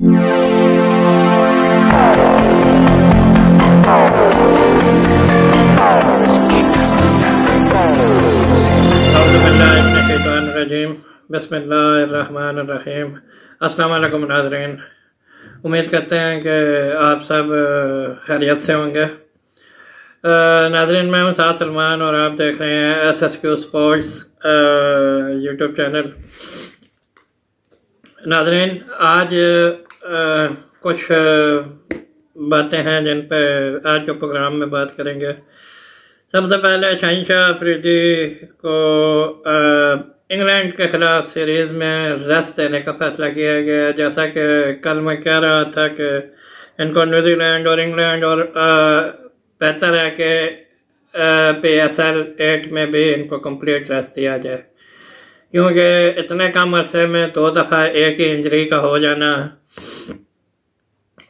बसमीम अस्सलाम नाजरीन उम्मीद करते हैं कि आप सब खैरियत से होंगे नाजरीन मैं हूँ साद सलमान और आप देख रहे हैं S S Q sports YouTube channel नाजरीन आज कुछ बातें हैं जिन पर आज के प्रोग्राम में बात करेंगे सबसे पहले शहनशाह अफरीदी को इंग्लैंड के ख़िलाफ़ सीरीज़ में रेस्ट देने का फ़ैसला किया गया जैसा कि कल मैं कह रहा था कि इनको न्यूजीलैंड और इंग्लैंड और बेहतर है कि पी एस एल एट में भी इनको कंप्लीट रेस्ट दिया जाए क्योंकि इतने कम अरसे में दो दफ़ा एक ही इंजरी का हो जाना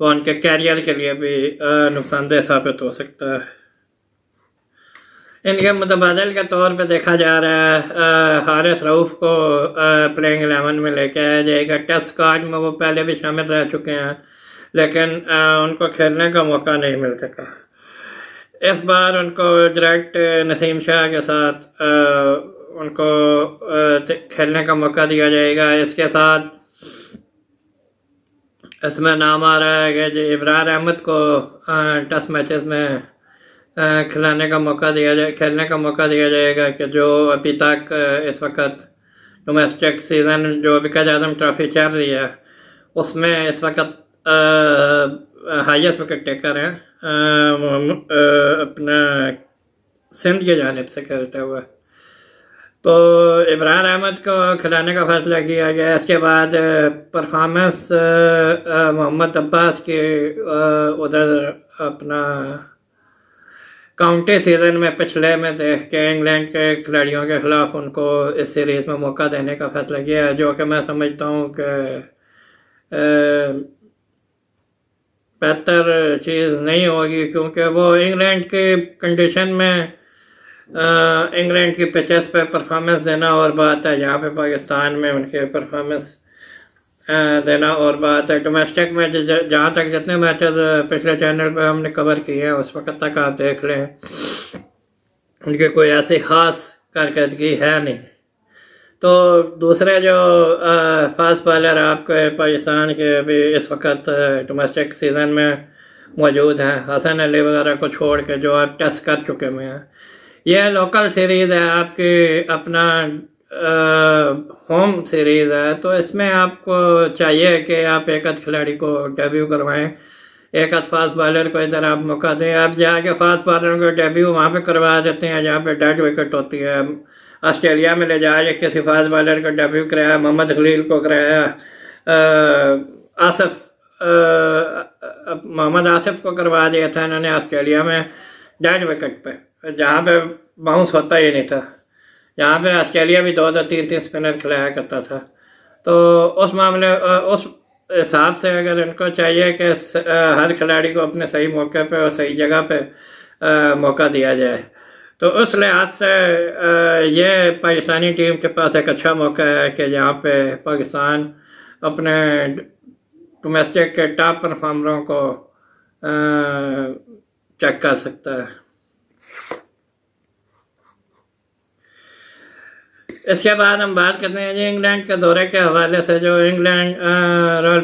वो उनके कैरियर के लिए भी नुकसानदेह साबित हो सकता है इनके मुतबादल के तौर पे देखा जा रहा है हारिस रऊफ को प्लेइंग एलेवन में लेके आया जाएगा टेस्ट कार्ड में वो पहले भी शामिल रह चुके हैं लेकिन उनको खेलने का मौका नहीं मिल सका इस बार उनको डायरेक्ट नसीम शाह के साथ उनको खेलने का मौका दिया जाएगा इसके साथ इसमें नाम आ रहा है कि जी इब्रार अहमद को टेस्ट मैचेस में खिलाने का मौका दिया जाए खेलने का मौका दिया जाएगा कि जो अभी तक इस वक्त डोमेस्टिक सीज़न जो विकज आजम ट्रॉफी चल रही है उसमें इस वक्त हाईएस्ट विकेट टेकर हैं अपना सिंध की जानब से खेलते हुए तो इमरान अहमद को खिलाने का फैसला किया गया इसके बाद परफॉर्मेंस मोहम्मद अब्बास के उधर अपना काउंटी सीजन में पिछले में देख के इंग्लैंड के खिलाड़ियों के खिलाफ उनको इस सीरीज में मौका देने का फैसला किया जो कि मैं समझता हूँ कि बेहतर चीज़ नहीं होगी क्योंकि वो इंग्लैंड के कंडीशन में इंग्लैंड की पिचेस पे परफॉर्मेंस देना और बात है यहाँ पे पाकिस्तान में उनके परफॉर्मेंस देना और बात है डोमेस्टिक में जहाँ तक जितने मैचेस पिछले चैनल पे हमने कवर किए हैं उस वक्त तक आप देख रहे हैं उनकी कोई ऐसी ख़ास कारकर्दगी है नहीं तो दूसरे जो फास्ट बॉलर आपके पाकिस्तान के भी इस वक्त डोमेस्टिक सीज़न में मौजूद हैं हसन अली वगैरह को छोड़ के जो आप टेस्ट कर चुके हुए हैं यह लोकल सीरीज है आपके अपना होम सीरीज है तो इसमें आपको चाहिए कि आप एक आध खिलाड़ी को डेब्यू करवाएं एक आध फास्ट बॉलर को इधर आप मौका दें आप जाके फास्ट बॉलर को डेब्यू वहाँ पे करवा देते हैं जहाँ पे डेड विकेट होती है ऑस्ट्रेलिया में ले जाए किसी फास्ट बॉलर को डेब्यू कराया मोहम्मद खलील को कराया आसफ मोहम्मद आसिफ को करवा दिया था इन्होंने ऑस्ट्रेलिया में डेड विकेट पे जहाँ पे बाउंस होता ही नहीं था यहाँ पे ऑस्ट्रेलिया भी दो दो तीन तीन स्पिनर खिलाया करता था तो उस मामले उस हिसाब से अगर इनको चाहिए कि हर खिलाड़ी को अपने सही मौके पे और सही जगह पे मौका दिया जाए तो उस लिहाज से ये पाकिस्तानी टीम के पास एक अच्छा मौका है कि यहाँ पे पाकिस्तान अपने डोमेस्टिक के टॉप परफॉर्मरों को चेक कर सकता है इसके बाद हम बात करते हैं जी इंग्लैंड के दौरे के हवाले से जो इंग्लैंड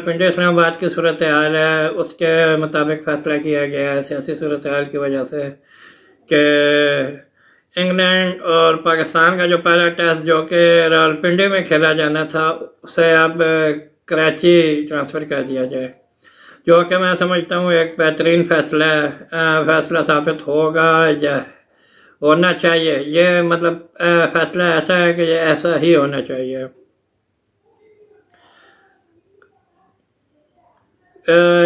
पिंड इस्लामाबाद की सूरत हाल है उसके मुताबिक फैसला किया गया है सियासी सूरत हाल की वजह से कि इंग्लैंड और पाकिस्तान का जो पहला टेस्ट जो कि पिंडी में खेला जाना था उसे अब कराची ट्रांसफ़र कर दिया जाए जो कि मैं समझता हूँ एक बेहतरीन फैसला फैसला साबित होगा या होना चाहिए ये मतलब फैसला ऐसा है कि ये ऐसा ही होना चाहिए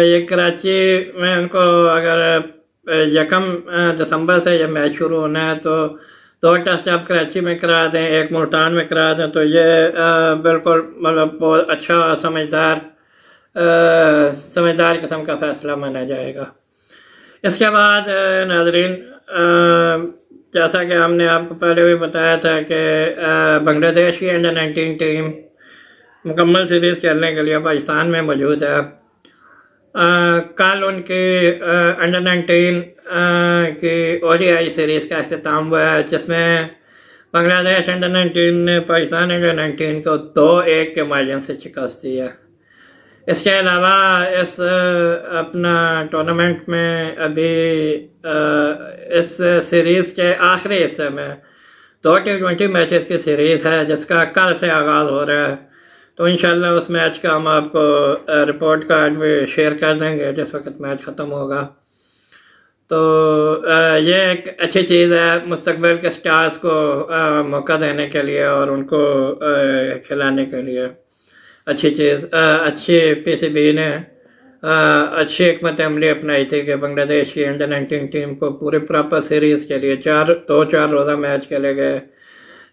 ये कराची में उनको अगर यकम दिसंबर से ये मैच शुरू होना है तो दो टेस्ट आप कराची में करा दें एक मुल्तान में करा दें तो ये बिल्कुल मतलब बहुत अच्छा समझदार समझदार किस्म का फैसला माना जाएगा इसके बाद नाजरीन जैसा कि हमने आपको पहले भी बताया था कि बांग्लादेश की अंडर नाइनटीन टीम मुकम्मल सीरीज़ खेलने के लिए पाकिस्तान में मौजूद है कल उनकी अंडर नाइनटीन की आई सीरीज़ का अख्ताम हुआ है जिसमें बांग्लादेश अंडर नाइनटीन ने पाकिस्तान अंडर नाइनटीन को दो एक के माध्यम से शिकस्त दी है इसके अलावा इस अपना टूर्नामेंट में अभी इस सीरीज़ के आखिरी हिस्से में दो टी ट्वेंटी मैच की सीरीज़ है जिसका कल से आगाज़ हो रहा है तो इन उस मैच का हम आपको रिपोर्ट कार्ड भी शेयर कर देंगे जिस वक्त मैच ख़त्म होगा तो ये एक अच्छी चीज़ है मुस्तबिल के स्टार्स को मौका देने के लिए और उनको खिलाने के लिए अच्छी चीज़ अच्छे पैसे बी ने अच्छे एक मत हमले अपनाए थे कि बांग्लादेश की अंडर नाइनटीन टीम को पूरे प्रॉपर सीरीज़ के लिए चार दो चार रोज़ा मैच खेले गए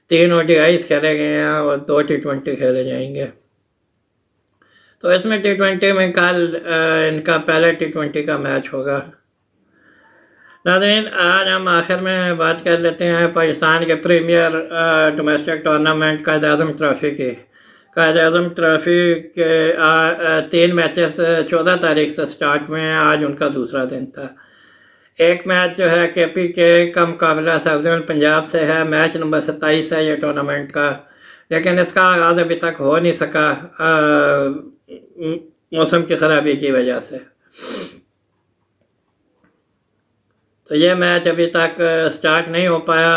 तीन ओ डी खेले गए हैं और दो टी ट्वेंटी खेले जाएंगे तो इसमें टी ट्वेंटी में कल इनका पहला टी ट्वेंटी का मैच होगा नाजरीन आज हम आखिर में बात कर लेते हैं पाकिस्तान के प्रीमियर डोमेस्टिक टूर्नामेंट का आजम ट्रॉफी की कायद अजम ट्रॉफी के तीन मैचेस चौदह तारीख से स्टार्ट हुए हैं आज उनका दूसरा दिन था एक मैच जो है के पी के का मुकाबला सऊदन पंजाब से है मैच नंबर सत्ताईस है ये टूर्नामेंट का लेकिन इसका आगाज़ अभी तक हो नहीं सका मौसम की ख़राबी की वजह से तो ये मैच अभी तक स्टार्ट नहीं हो पाया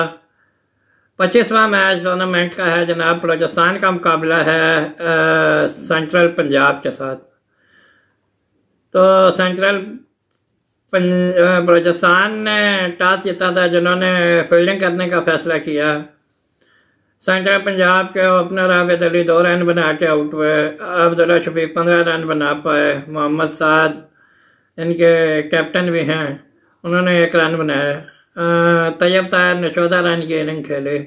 पच्चीसवा मैच टूर्नामेंट का है जनाब बलोचिस्तान का मुकाबला है आ, सेंट्रल पंजाब के साथ तो सेंट्रल बलोचिस्तान ने टॉस जीता था जिन्होंने फील्डिंग करने का फैसला किया सेंट्रल पंजाब के ओपनर आबिद अली दो रन बना के आउट हुए अब्दुल्ला शफीक पंद्रह रन बना पाए मोहम्मद साद इनके कैप्टन भी हैं उन्होंने एक रन बनाया तैयब तायर ने चौदह रन की इनिंग खेले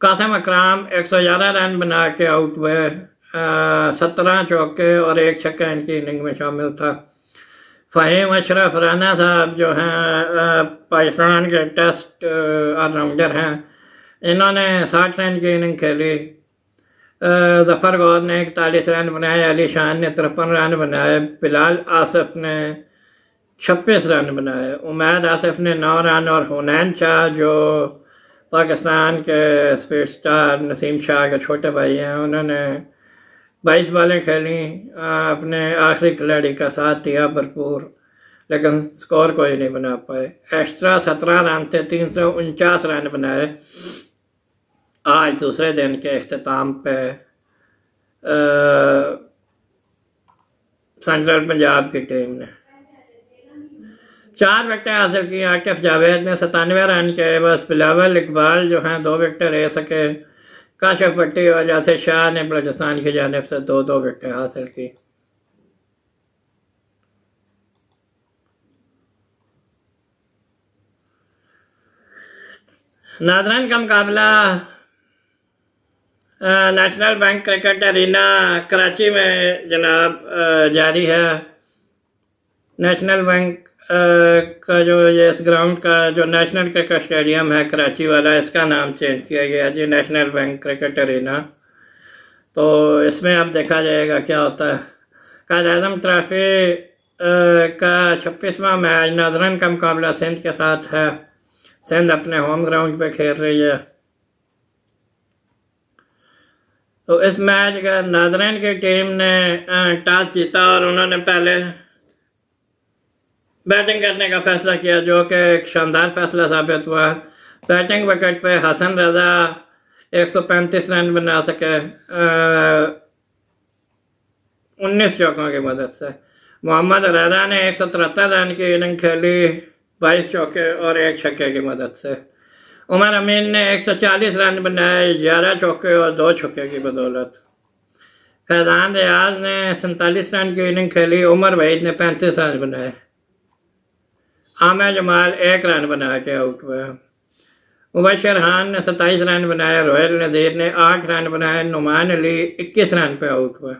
कासिम अक्राम एक सौ ग्यारह रन बना के आउट हुए सत्रह चौके और एक छक्का इनकी इनिंग में शामिल था फ़हीम अशरफ राना साहब जो हैं पाकिस्तान के टेस्ट ऑलराउंडर हैं इन्होंने साठ रन की इनिंग खेली जफ़र गौर ने इकतालीस रन बनाए अली शान ने तिरपन रन बनाए बिलाल आसफ ने छब्बीस रन बनाए उमैद आसिफ ने नौ रन और हुनैन शाह जो पाकिस्तान के स्पीड स्टार नसीम शाह के छोटे भाई हैं उन्होंने बाईस बॉलें खेली अपने आखिरी खिलाड़ी का साथ दिया भरपूर लेकिन स्कोर कोई नहीं बना पाए एक्स्ट्रा सत्रह रन थे तीन सौ उनचास रन बनाए आज दूसरे दिन के अख्ताम पे सेंट्रल पंजाब की टीम ने चार विकटें हासिल की आकिफ जावेद ने सतानवे रन के बस बिलावल इकबाल जो हैं दो विकटें रह सके काशफ भट्टी और जैसे शाह ने बलोचिस्तान की जानब से दो दो विकटें हासिल की नादरान का मुकाबला national bank cricket arena Karachi में जनाब जारी है नेशनल बैंक का जो ये इस ग्राउंड का जो नेशनल क्रिकेट स्टेडियम है कराची वाला इसका नाम चेंज किया गया जी नेशनल बैंक क्रिकेट अरेना तो इसमें अब देखा जाएगा क्या होता है कायद अजम ट्रॉफी का छब्बीसवा मैच नाजरन का मुकाबला सिंध के साथ है सिंध अपने होम ग्राउंड पे खेल रही है तो इस मैच का नाजरन की टीम ने टॉस जीता और उन्होंने पहले बैटिंग करने का फैसला किया जो कि एक शानदार फैसला साबित हुआ बैटिंग विकेट पे हसन रजा 135 रन बना सके उन्नीस चौकों की मदद से मोहम्मद रजा ने एक रन की इनिंग खेली बाईस चौके और एक छक्के की मदद से उमर अमीन ने 140 रन बनाए ग्यारह चौके और दो छक्के की बदौलत फैजान रियाज ने सैंतालीस रन की इनिंग खेली उमर वहीद ने पैंतीस रन बनाए आमिर जमाल एक रन बना के आउट हुआ मुबशर खान ने सत्ताईस रन बनाया रोयल नज़ीर ने आठ रन बनाए नुमान अली इक्कीस रन पे आउट हुआ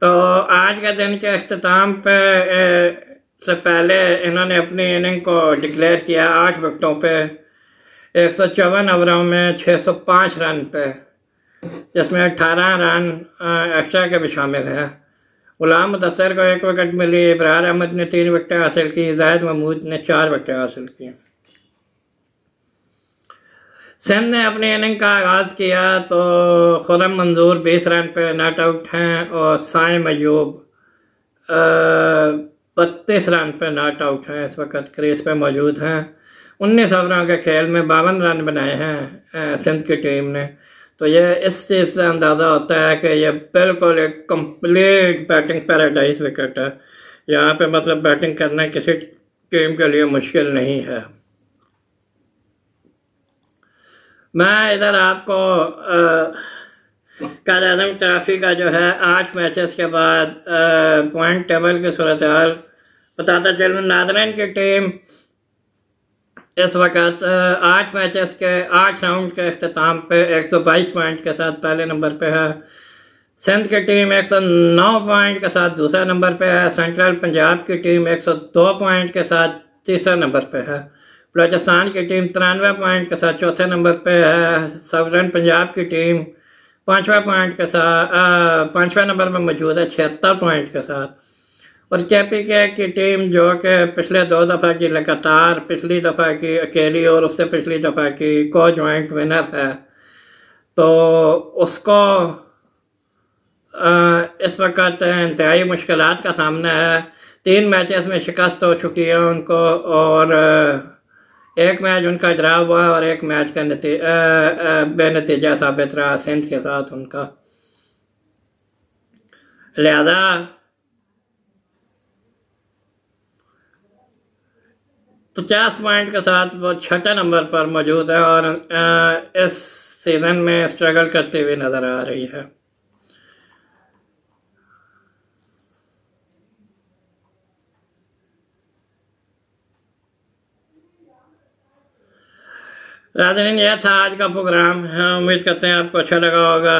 तो आज का दिन के अख्ताम पे से पहले इन्होंने अपनी इनिंग को डिक्लेयर किया आठ विकटों पे एक सौ चौवन ओवरों में छः सौ पाँच रन पे जिसमें अट्ठारह रन एक्स्ट्रा के भी शामिल है गुलाम मुदसर को एक विकेट मिली इब्रार अहमद ने तीन विकटें हासिल की जाहिद महमूद ने चार विकटें हासिल की सिंध ने अपनी इनिंग का आगाज़ किया तो खुरम मंजूर बीस रन पे नॉट आउट हैं और साय मयूब बत्तीस रन पे नॉट आउट हैं इस वक्त क्रीज पे मौजूद हैं उन्नीस ओवरों के खेल में बावन रन बनाए हैं सिंध की टीम ने तो ये इस चीज़ से अंदाज़ा होता है कि ये बिल्कुल एक कंप्लीट बैटिंग पैराडाइज विकेट है यहाँ पे मतलब बैटिंग करना किसी टीम के लिए मुश्किल नहीं है मैं इधर आपको कल आजम ट्रॉफी का जो है आठ मैचेस के बाद पॉइंट टेबल की सूरत हाल बताता चलूँ नादरन की टीम इस वक्त आठ मैचेस के आठ राउंड के अख्ताम पे 122 पॉइंट के साथ पहले नंबर पे है सिंध की टीम 109 पॉइंट के साथ दूसरे नंबर पे है सेंट्रल पंजाब की टीम 102 पॉइंट के साथ तीसरे नंबर पे है बलोचिस्तान की टीम तिरानवे पॉइंट के साथ चौथे नंबर पे है सवरन पंजाब की टीम पाँचवा पॉइंट के साथ पाँचवा नंबर पर मौजूद है छिहत्तर पॉइंट के साथ और क्या के कि टीम जो कि पिछले दो दफ़ा की लगातार पिछली दफ़ा की अकेली और उससे पिछली दफ़ा की को जॉइंट विनर है तो उसको इस वक्त इंतहाई मुश्किल का सामना है तीन मैचेस में शिकस्त हो चुकी है उनको और एक मैच उनका ड्रा हुआ और एक मैच का बेनतीजा साबित रहा सिंध के साथ उनका लिहाजा पचास पॉइंट के साथ वो छठे नंबर पर मौजूद है और इस सीज़न में स्ट्रगल करते हुए नज़र आ रही है नाजरीन यह था आज का प्रोग्राम हाँ, उम्मीद करते हैं आपको अच्छा लगा होगा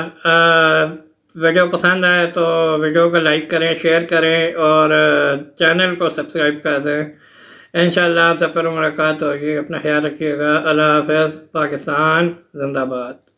वीडियो पसंद आए तो वीडियो को लाइक करें शेयर करें और चैनल को सब्सक्राइब कर दें इन शाह आपसे पर मुलाकात होगी अपना ख्याल रखिएगा अल्लाह हाफ पाकिस्तान जिंदाबाद